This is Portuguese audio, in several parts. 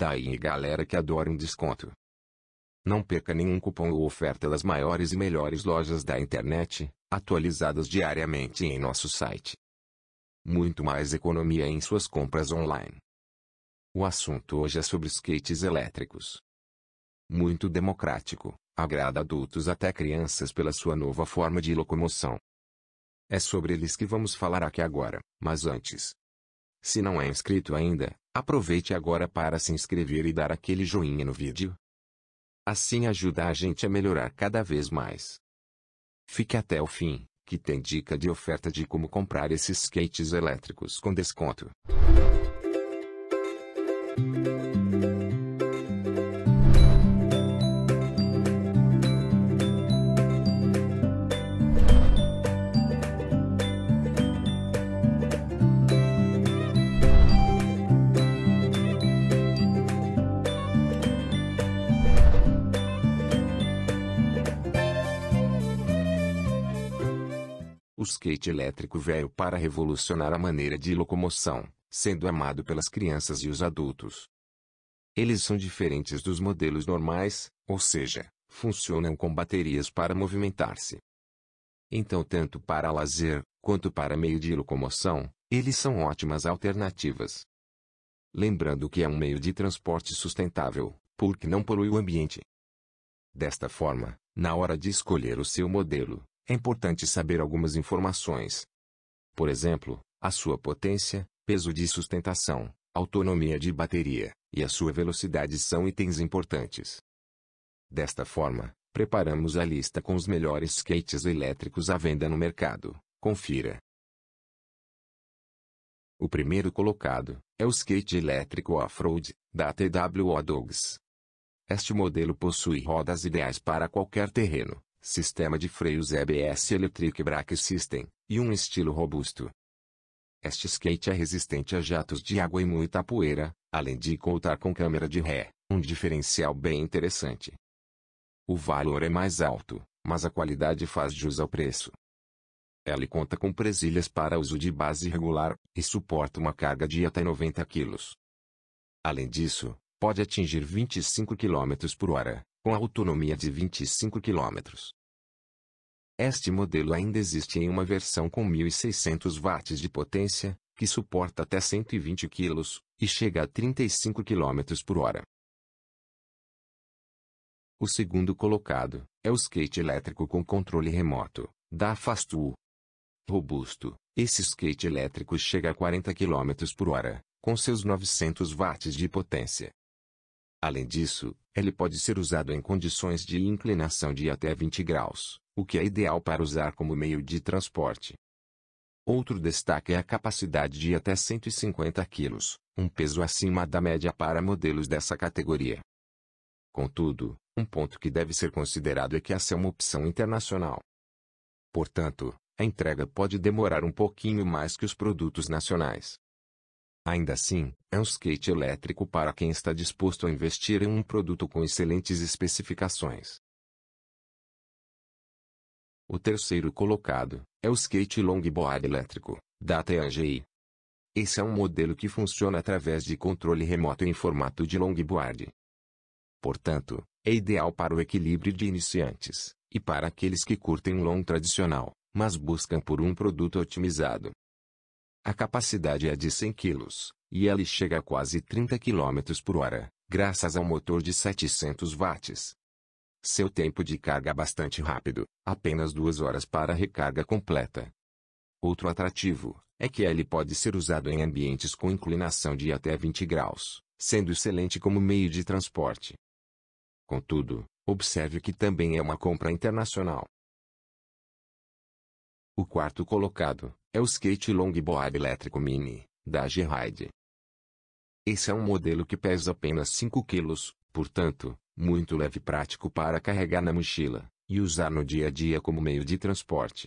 Daí galera que adora um desconto. Não perca nenhum cupom ou oferta das maiores e melhores lojas da internet, atualizadas diariamente em nosso site. Muito mais economia em suas compras online. O assunto hoje é sobre skates elétricos. Muito democrático, agrada adultos até crianças pela sua nova forma de locomoção. É sobre eles que vamos falar aqui agora, mas antes. Se não é inscrito ainda, Aproveite agora para se inscrever e dar aquele joinha no vídeo. Assim ajuda a gente a melhorar cada vez mais. Fique até o fim, que tem dica de oferta de como comprar esses skates elétricos com desconto. skate elétrico veio para revolucionar a maneira de locomoção, sendo amado pelas crianças e os adultos. Eles são diferentes dos modelos normais, ou seja, funcionam com baterias para movimentar-se. Então, tanto para lazer, quanto para meio de locomoção, eles são ótimas alternativas. Lembrando que é um meio de transporte sustentável, porque não polui o ambiente. Desta forma, na hora de escolher o seu modelo, é importante saber algumas informações. Por exemplo, a sua potência, peso de sustentação, autonomia de bateria, e a sua velocidade são itens importantes. Desta forma, preparamos a lista com os melhores skates elétricos à venda no mercado. Confira. O primeiro colocado é o skate elétrico off-road da TWO Dogs. Este modelo possui rodas ideais para qualquer terreno, sistema de freios EBS Electric Brake System, e um estilo robusto. Este skate é resistente a jatos de água e muita poeira, além de contar com câmera de ré, um diferencial bem interessante. O valor é mais alto, mas a qualidade faz jus ao preço. Ela conta com presilhas para uso de base regular, e suporta uma carga de até 90 kg. Além disso, pode atingir 25 km por hora, com autonomia de 25 km. Este modelo ainda existe em uma versão com 1600 watts de potência, que suporta até 120 kg, e chega a 35 km por hora. O segundo colocado é o skate elétrico com controle remoto, da Fastu. Robusto, esse skate elétrico chega a 40 km por hora, com seus 900 watts de potência. Além disso, ele pode ser usado em condições de inclinação de até 20 graus, o que é ideal para usar como meio de transporte. Outro destaque é a capacidade de até 150 kg, um peso acima da média para modelos dessa categoria. Contudo, um ponto que deve ser considerado é que essa é uma opção internacional. Portanto, a entrega pode demorar um pouquinho mais que os produtos nacionais, Ainda assim, é um skate elétrico para quem está disposto a investir em um produto com excelentes especificações. O terceiro colocado é o skate longboard elétrico, da TAGI. Esse é um modelo que funciona através de controle remoto em formato de longboard. Portanto, é ideal para o equilíbrio de iniciantes e para aqueles que curtem um long tradicional, mas buscam por um produto otimizado. A capacidade é de 100 kg, e ele chega a quase 30 km por hora, graças a um motor de 700 watts. Seu tempo de carga é bastante rápido, apenas duas horas para a recarga completa. Outro atrativo é que ele pode ser usado em ambientes com inclinação de até 20 graus, sendo excelente como meio de transporte. Contudo, observe que também é uma compra internacional. O quarto colocado é o skate longboard elétrico mini, da G-Ride. Esse é um modelo que pesa apenas 5 kg, portanto, muito leve e prático para carregar na mochila e usar no dia a dia como meio de transporte.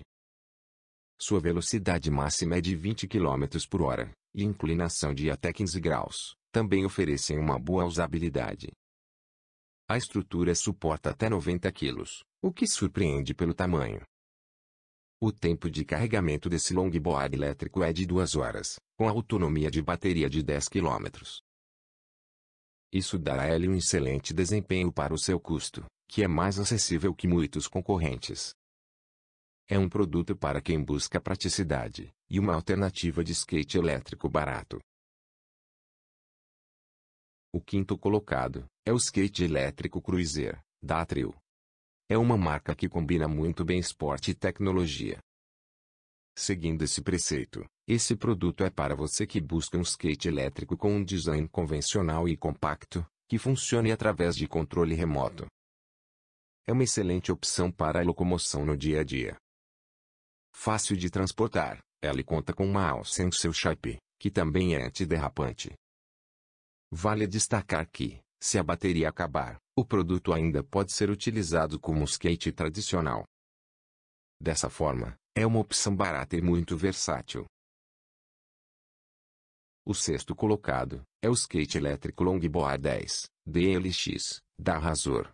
Sua velocidade máxima é de 20 km por hora, e inclinação de até 15 graus, também oferecem uma boa usabilidade. A estrutura suporta até 90 kg, o que surpreende pelo tamanho. O tempo de carregamento desse longboard elétrico é de 2 horas, com autonomia de bateria de 10 km. Isso dá a ele um excelente desempenho para o seu custo, que é mais acessível que muitos concorrentes. É um produto para quem busca praticidade, e uma alternativa de skate elétrico barato. O quinto colocado é o skate elétrico Cruiser, da Atril. É uma marca que combina muito bem esporte e tecnologia. Seguindo esse preceito, esse produto é para você que busca um skate elétrico com um design convencional e compacto, que funcione através de controle remoto. É uma excelente opção para a locomoção no dia a dia. Fácil de transportar, ela conta com uma alça em seu shape, que também é antiderrapante. Vale destacar que, se a bateria acabar, o produto ainda pode ser utilizado como skate tradicional. Dessa forma, é uma opção barata e muito versátil. O sexto colocado é o skate elétrico Longboard 10 DLX da Razor.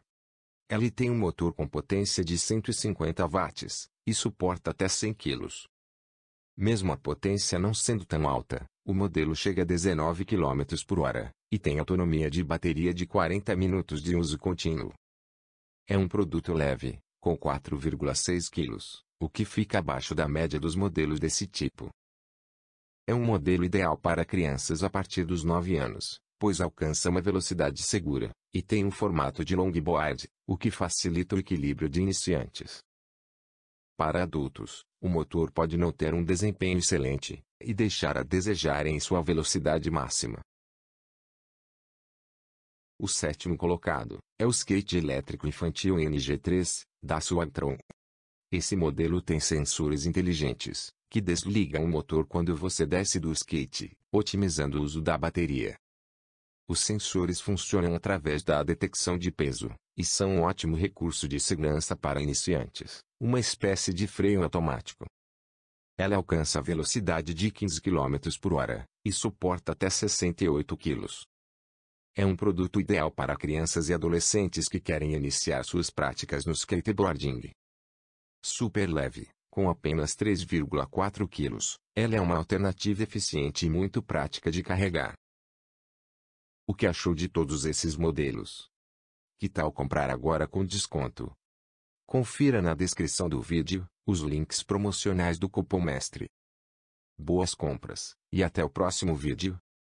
Ele tem um motor com potência de 150 watts e suporta até 100 kg. Mesmo a potência não sendo tão alta, o modelo chega a 19 km por hora e tem autonomia de bateria de 40 minutos de uso contínuo. É um produto leve, com 4,6 kg, o que fica abaixo da média dos modelos desse tipo. É um modelo ideal para crianças a partir dos 9 anos, pois alcança uma velocidade segura, e tem um formato de longboard, o que facilita o equilíbrio de iniciantes. Para adultos, o motor pode não ter um desempenho excelente, e deixar a desejar em sua velocidade máxima, o sétimo colocado é o skate elétrico infantil NG3, da Suabtron. Esse modelo tem sensores inteligentes, que desligam o motor quando você desce do skate, otimizando o uso da bateria. Os sensores funcionam através da detecção de peso, e são um ótimo recurso de segurança para iniciantes, uma espécie de freio automático. Ela alcança a velocidade de 15 km por hora, e suporta até 68 kg. É um produto ideal para crianças e adolescentes que querem iniciar suas práticas no skateboarding. Super leve, com apenas 3,4 kg, ela é uma alternativa eficiente e muito prática de carregar. O que achou de todos esses modelos? Que tal comprar agora com desconto? Confira na descrição do vídeo os links promocionais do cupom MESTRE. Boas compras, e até o próximo vídeo.